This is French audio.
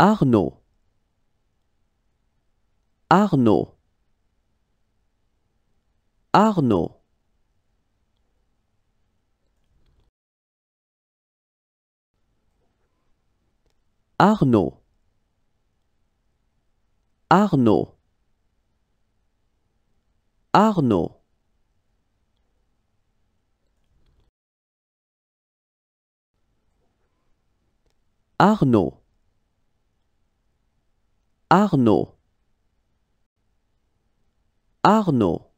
Arnaud Arnaud Arnaud Arnaud Arnaud Arnaud Arnaud Arnaud. Arnaud.